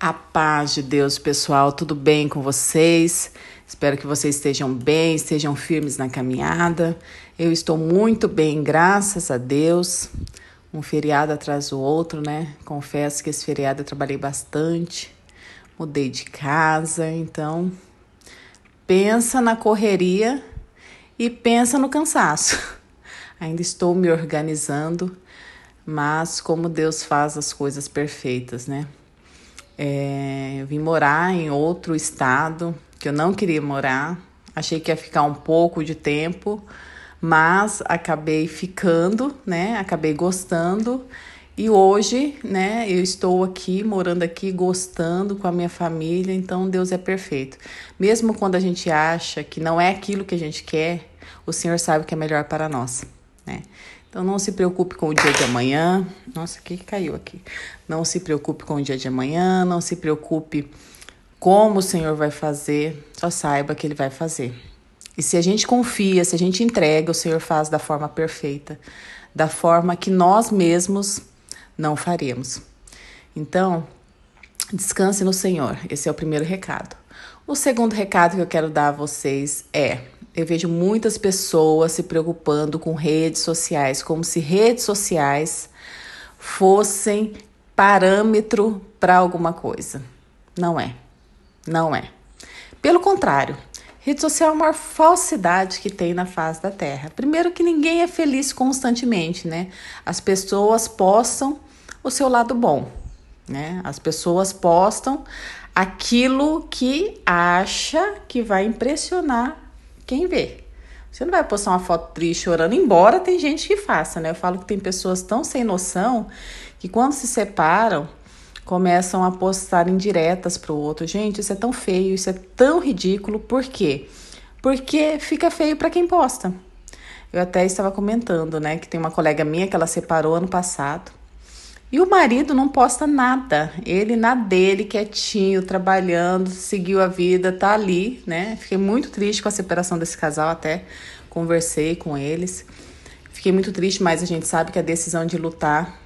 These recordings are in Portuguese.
A paz de Deus, pessoal, tudo bem com vocês? Espero que vocês estejam bem, estejam firmes na caminhada. Eu estou muito bem, graças a Deus. Um feriado atrás do outro, né? Confesso que esse feriado eu trabalhei bastante, mudei de casa, então pensa na correria e pensa no cansaço. Ainda estou me organizando, mas como Deus faz as coisas perfeitas, né? É, vim morar em outro estado que eu não queria morar. Achei que ia ficar um pouco de tempo, mas acabei ficando, né? Acabei gostando. E hoje, né, eu estou aqui, morando aqui, gostando com a minha família, então Deus é perfeito. Mesmo quando a gente acha que não é aquilo que a gente quer, o Senhor sabe que é melhor para nós, né? Então não se preocupe com o dia de amanhã. Nossa, que caiu aqui. Não se preocupe com o dia de amanhã, não se preocupe como o Senhor vai fazer, só saiba que ele vai fazer. E se a gente confia, se a gente entrega, o Senhor faz da forma perfeita, da forma que nós mesmos não faremos. Então, descanse no Senhor. Esse é o primeiro recado. O segundo recado que eu quero dar a vocês é: eu vejo muitas pessoas se preocupando com redes sociais, como se redes sociais fossem parâmetro para alguma coisa. Não é. Não é. Pelo contrário, rede social é uma falsidade que tem na face da Terra. Primeiro que ninguém é feliz constantemente, né? As pessoas postam o seu lado bom, né? As pessoas postam aquilo que acha que vai impressionar quem vê. Você não vai postar uma foto triste chorando, embora tem gente que faça, né? Eu falo que tem pessoas tão sem noção que quando se separam, começam a postar indiretas pro outro. Gente, isso é tão feio, isso é tão ridículo. Por quê? Porque fica feio para quem posta. Eu até estava comentando, né, que tem uma colega minha que ela separou ano passado. E o marido não posta nada. Ele na dele, quietinho, trabalhando, seguiu a vida, tá ali, né? Fiquei muito triste com a separação desse casal, até conversei com eles. Fiquei muito triste, mas a gente sabe que a decisão de lutar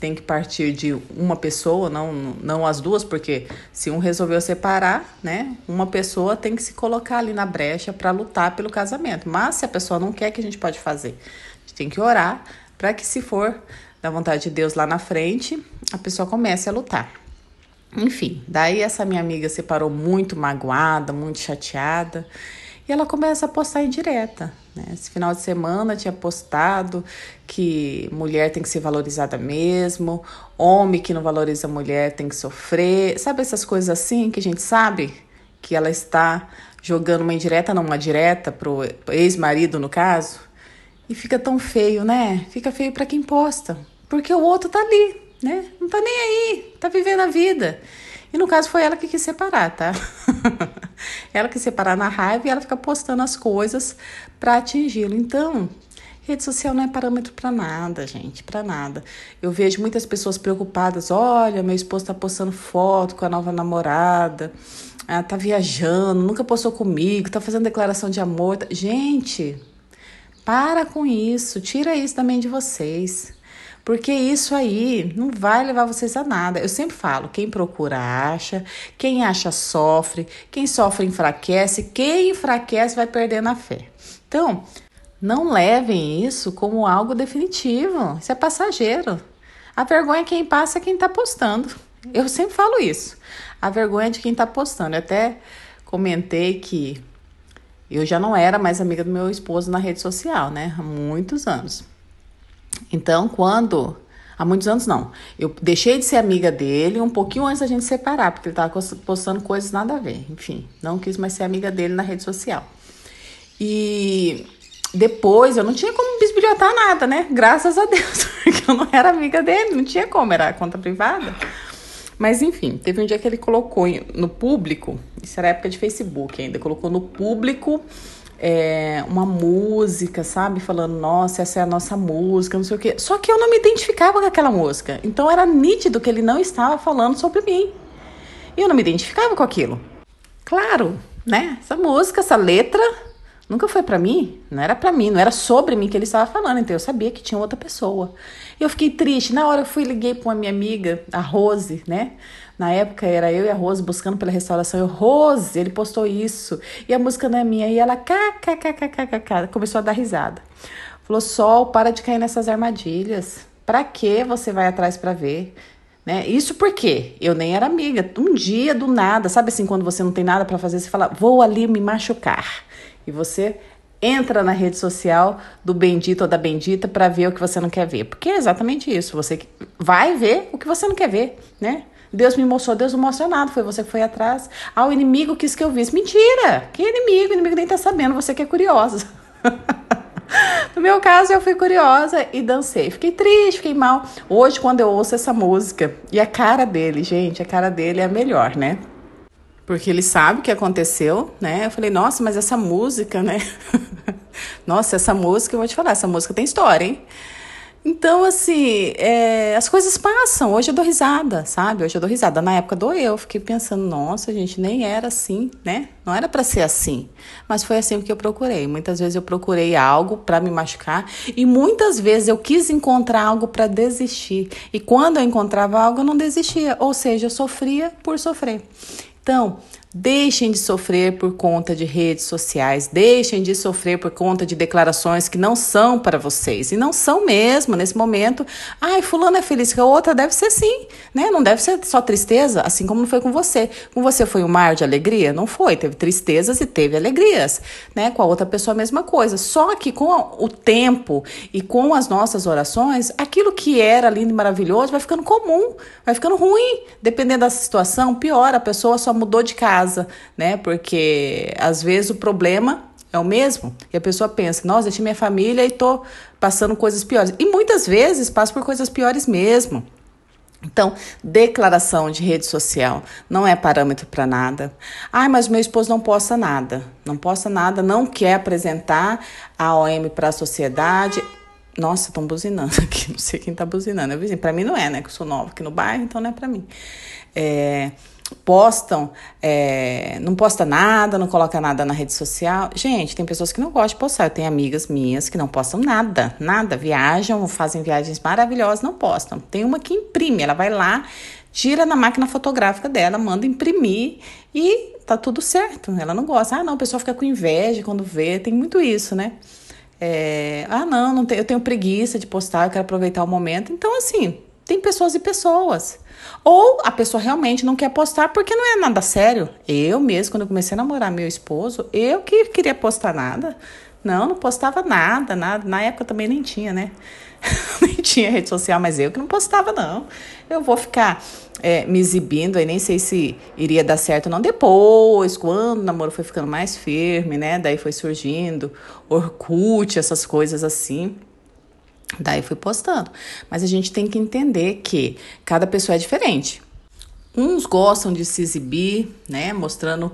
tem que partir de uma pessoa, não, não as duas, porque se um resolveu separar, né? Uma pessoa tem que se colocar ali na brecha para lutar pelo casamento. Mas se a pessoa não quer, o que a gente pode fazer? A gente tem que orar para que se for da vontade de Deus lá na frente, a pessoa começa a lutar. Enfim, daí essa minha amiga se parou muito magoada, muito chateada, e ela começa a postar em direta. Né? Esse final de semana tinha postado que mulher tem que ser valorizada mesmo, homem que não valoriza mulher tem que sofrer, sabe essas coisas assim que a gente sabe que ela está jogando uma indireta, não uma direta pro ex-marido no caso, e fica tão feio, né? Fica feio para quem posta porque o outro tá ali, né? Não tá nem aí, tá vivendo a vida. E no caso foi ela que quis separar, tá? ela quis separar na raiva e ela fica postando as coisas para atingi-lo. Então, Rede social não é parâmetro para nada, gente, para nada. Eu vejo muitas pessoas preocupadas. Olha, meu esposo tá postando foto com a nova namorada, ah, tá viajando, nunca postou comigo, tá fazendo declaração de amor. Gente, para com isso, tira isso também de vocês porque isso aí não vai levar vocês a nada. Eu sempre falo: quem procura acha, quem acha sofre, quem sofre enfraquece, quem enfraquece vai perdendo a fé. Então, não levem isso como algo definitivo, isso é passageiro. A vergonha é quem passa é quem está postando. Eu sempre falo isso. A vergonha é de quem está postando. Eu até comentei que eu já não era mais amiga do meu esposo na rede social, né? Há muitos anos. Então, quando. Há muitos anos não. Eu deixei de ser amiga dele um pouquinho antes da gente separar, porque ele estava postando coisas nada a ver. Enfim, não quis mais ser amiga dele na rede social. E depois eu não tinha como bisbilhotar nada, né? Graças a Deus, porque eu não era amiga dele, não tinha como, era conta privada. Mas enfim, teve um dia que ele colocou no público, isso era época de Facebook ainda, colocou no público é, uma música, sabe? Falando, nossa, essa é a nossa música, não sei o quê. Só que eu não me identificava com aquela música. Então era nítido que ele não estava falando sobre mim. E eu não me identificava com aquilo. Claro, né? Essa música, essa letra Nunca foi para mim, não era para mim, não era sobre mim que ele estava falando, então eu sabia que tinha outra pessoa. Eu fiquei triste. Na hora eu fui liguei para uma minha amiga, a Rose, né? Na época era eu e a Rose buscando pela restauração. Eu, Rose, ele postou isso. E a música não é minha. E ela, kkkkkk, começou a dar risada. Falou: Sol, para de cair nessas armadilhas. Para que você vai atrás para ver? Né? Isso porque eu nem era amiga. Um dia, do nada, sabe assim, quando você não tem nada para fazer, você fala, vou ali me machucar. E você entra na rede social do bendito ou da bendita para ver o que você não quer ver. Porque é exatamente isso. Você vai ver o que você não quer ver, né? Deus me mostrou, Deus não mostrou nada, foi você que foi atrás. Ah, o inimigo quis que eu visse. Mentira! Que inimigo? O inimigo nem tá sabendo, você que é curiosa. no meu caso, eu fui curiosa e dancei. Fiquei triste, fiquei mal. Hoje, quando eu ouço essa música e a cara dele, gente, a cara dele é a melhor, né? porque ele sabe o que aconteceu, né? Eu falei, nossa, mas essa música, né? nossa, essa música, eu vou te falar, essa música tem história, hein? Então, assim, é, as coisas passam. Hoje eu dou risada, sabe? Hoje eu dou risada. Na época doeu. eu. Fiquei pensando, nossa, gente, nem era assim, né? Não era para ser assim. Mas foi assim que eu procurei. Muitas vezes eu procurei algo para me machucar. E muitas vezes eu quis encontrar algo para desistir. E quando eu encontrava algo, eu não desistia. Ou seja, eu sofria por sofrer. Então, Deixem de sofrer por conta de redes sociais, deixem de sofrer por conta de declarações que não são para vocês e não são mesmo nesse momento. Ai, fulano é feliz, que a outra deve ser sim, né? Não deve ser só tristeza, assim como não foi com você. Com você foi um mar de alegria? Não foi, teve tristezas e teve alegrias, né? Com a outra pessoa a mesma coisa. Só que com o tempo e com as nossas orações, aquilo que era lindo e maravilhoso vai ficando comum, vai ficando ruim, dependendo da situação, pior, a pessoa só mudou de casa casa, né? Porque às vezes o problema é o mesmo. E a pessoa pensa, nossa, deixei minha família e tô passando coisas piores. E muitas vezes passa por coisas piores mesmo. Então, declaração de rede social não é parâmetro para nada. Ai, mas meu esposo não posta nada. Não posta nada, não quer apresentar a OM para a sociedade. Nossa, estão buzinando aqui. Não sei quem tá buzinando. É vizinho. Para mim não é, né? Que eu sou nova aqui no bairro, então não é para mim. É postam, é, não posta nada, não coloca nada na rede social. Gente, tem pessoas que não gostam de postar. Eu tenho amigas minhas que não postam nada, nada. Viajam, fazem viagens maravilhosas, não postam. Tem uma que imprime, ela vai lá, tira na máquina fotográfica dela, manda imprimir e tá tudo certo. Ela não gosta. Ah, não, o pessoal fica com inveja quando vê. Tem muito isso, né? É, ah, não, não tem, eu tenho preguiça de postar, eu quero aproveitar o momento. Então, assim, tem pessoas e pessoas. Ou a pessoa realmente não quer postar porque não é nada sério. Eu mesmo, quando comecei a namorar meu esposo, eu que queria postar nada. Não, não postava nada, nada. Na época também nem tinha, né? nem tinha rede social, mas eu que não postava, não. Eu vou ficar é, me exibindo aí, nem sei se iria dar certo ou não. Depois, quando o namoro foi ficando mais firme, né? Daí foi surgindo Orkut, essas coisas assim. Daí fui postando. Mas a gente tem que entender que cada pessoa é diferente. Uns gostam de se exibir, né, mostrando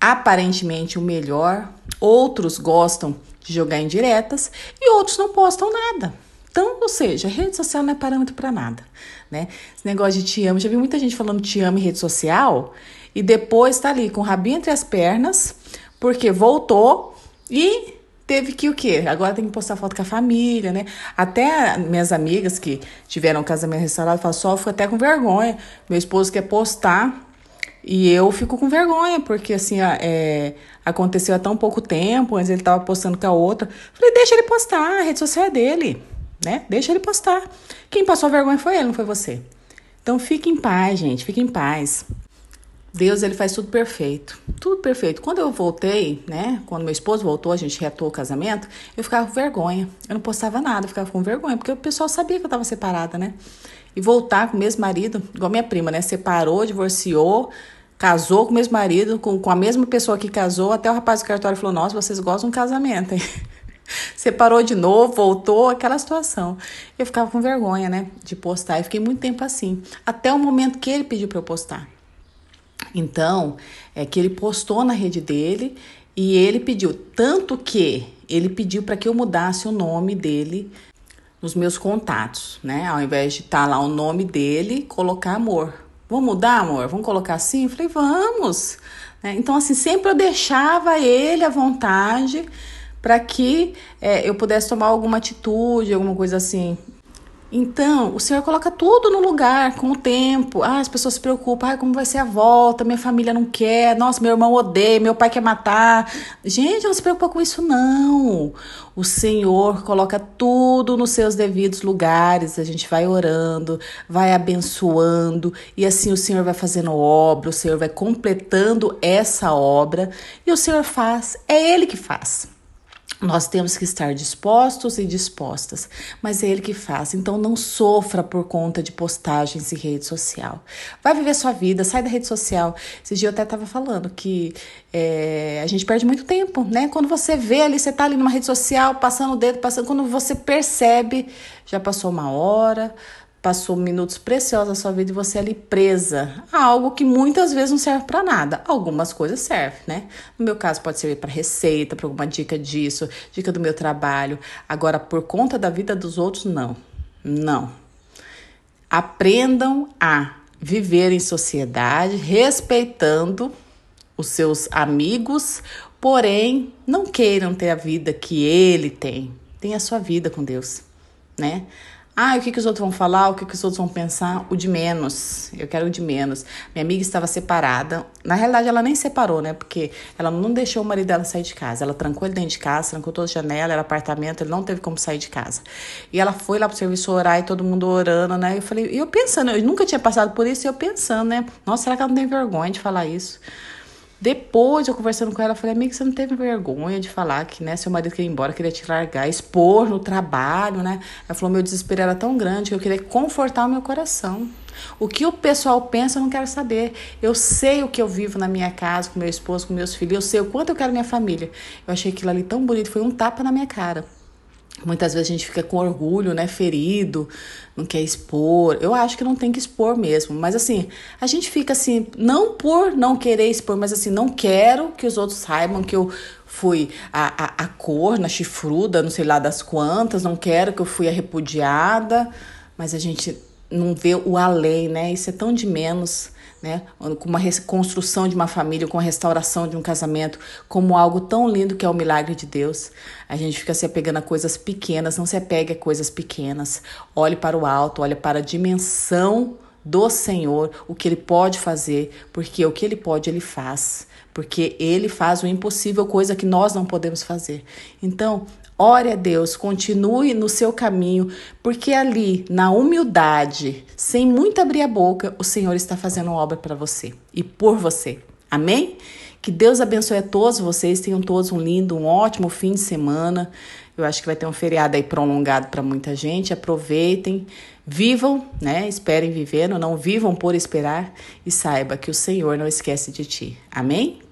aparentemente o melhor, outros gostam de jogar indiretas e outros não postam nada. Então, ou seja, rede social não é parâmetro para nada, né? Esse negócio de te amo, já vi muita gente falando te amo em rede social e depois tá ali com o rabinho entre as pernas, porque voltou e teve que o quê? Agora tem que postar foto com a família, né? Até minhas amigas que tiveram casamento restaurado falam, só eu fico até com vergonha. Meu esposo quer postar e eu fico com vergonha, porque assim, é, aconteceu há tão pouco tempo, antes ele tava postando com a outra. Falei, deixa ele postar, a rede social é dele, né? Deixa ele postar. Quem passou vergonha foi ele, não foi você. Então fique em paz, gente, fique em paz. Deus ele faz tudo perfeito, tudo perfeito. Quando eu voltei, né, quando meu esposo voltou, a gente reatou o casamento, eu ficava com vergonha. Eu não postava nada, eu ficava com vergonha, porque o pessoal sabia que eu estava separada, né? E voltar com o mesmo marido, igual minha prima, né, separou, divorciou, casou com o mesmo marido, com, com a mesma pessoa que casou, até o rapaz do cartório falou: "Nossa, vocês gostam de um casamento, hein?" Separou de novo, voltou, aquela situação. Eu ficava com vergonha, né, de postar. E fiquei muito tempo assim, até o momento que ele pediu para eu postar. Então, é que ele postou na rede dele e ele pediu, tanto que ele pediu para que eu mudasse o nome dele nos meus contatos, né? Ao invés de estar tá lá o nome dele, colocar amor. Vamos mudar, amor? Vamos colocar assim? Eu falei, vamos. Né? Então, assim, sempre eu deixava ele à vontade para que é, eu pudesse tomar alguma atitude, alguma coisa assim então, o Senhor coloca tudo no lugar com o tempo. Ah, as pessoas se preocupam. Ah, como vai ser a volta? Minha família não quer. Nossa, meu irmão odeia. Meu pai quer matar. Gente, não se preocupa com isso, não. O Senhor coloca tudo nos seus devidos lugares. A gente vai orando, vai abençoando. E assim o Senhor vai fazendo obra. O Senhor vai completando essa obra. E o Senhor faz. É Ele que faz. Nós temos que estar dispostos e dispostas, mas é ele que faz. Então não sofra por conta de postagens em rede social. Vai viver sua vida, sai da rede social. Esse dia eu até estava falando que é, a gente perde muito tempo, né? Quando você vê ali, você tá ali numa rede social, passando o dedo, passando. Quando você percebe, já passou uma hora, passou minutos preciosos da sua vida e você é ali presa a algo que muitas vezes não serve para nada. Algumas coisas servem, né? No meu caso pode servir para receita, para alguma dica disso, dica do meu trabalho. Agora por conta da vida dos outros não. Não. Aprendam a viver em sociedade respeitando os seus amigos, porém não queiram ter a vida que ele tem. Tenha a sua vida com Deus, né? Ah, o que, que os outros vão falar? O que, que os outros vão pensar? O de menos. Eu quero o de menos. Minha amiga estava separada. Na realidade, ela nem separou, né? Porque ela não deixou o marido dela sair de casa. Ela trancou ele dentro de casa, trancou toda a janela, era apartamento, ele não teve como sair de casa. E ela foi lá pro serviço orar e todo mundo orando, né? Eu falei, e eu pensando, eu nunca tinha passado por isso, e eu pensando, né? Nossa, será que ela não tem vergonha de falar isso? Depois, eu conversando com ela, falei, amiga, você não teve vergonha de falar que, né, seu marido queria ir embora, queria te largar, expor no trabalho, né? Ela falou, meu desespero era tão grande que eu queria confortar o meu coração. O que o pessoal pensa, eu não quero saber. Eu sei o que eu vivo na minha casa, com meu esposo, com meus filhos, eu sei o quanto eu quero minha família. Eu achei aquilo ali tão bonito, foi um tapa na minha cara. Muitas vezes a gente fica com orgulho, né? Ferido, não quer expor. Eu acho que não tem que expor mesmo. Mas assim, a gente fica assim, não por não querer expor, mas assim, não quero que os outros saibam que eu fui a, a, a na chifruda, não sei lá das quantas, não quero que eu fui a repudiada. Mas a gente não vê o além, né? Isso é tão de menos né? Com uma reconstrução de uma família, com a restauração de um casamento, como algo tão lindo que é o milagre de Deus. A gente fica se apegando a coisas pequenas, não se apegue a coisas pequenas. Olhe para o alto, olhe para a dimensão do Senhor, o que ele pode fazer, porque o que ele pode, ele faz. Porque ele faz o impossível, coisa que nós não podemos fazer. Então, Ore a Deus, continue no seu caminho, porque ali, na humildade, sem muito abrir a boca, o Senhor está fazendo obra para você e por você. Amém? Que Deus abençoe a todos vocês. Tenham todos um lindo, um ótimo fim de semana. Eu acho que vai ter um feriado aí prolongado para muita gente. Aproveitem, vivam, né? Esperem vivendo, não vivam por esperar e saiba que o Senhor não esquece de ti. Amém?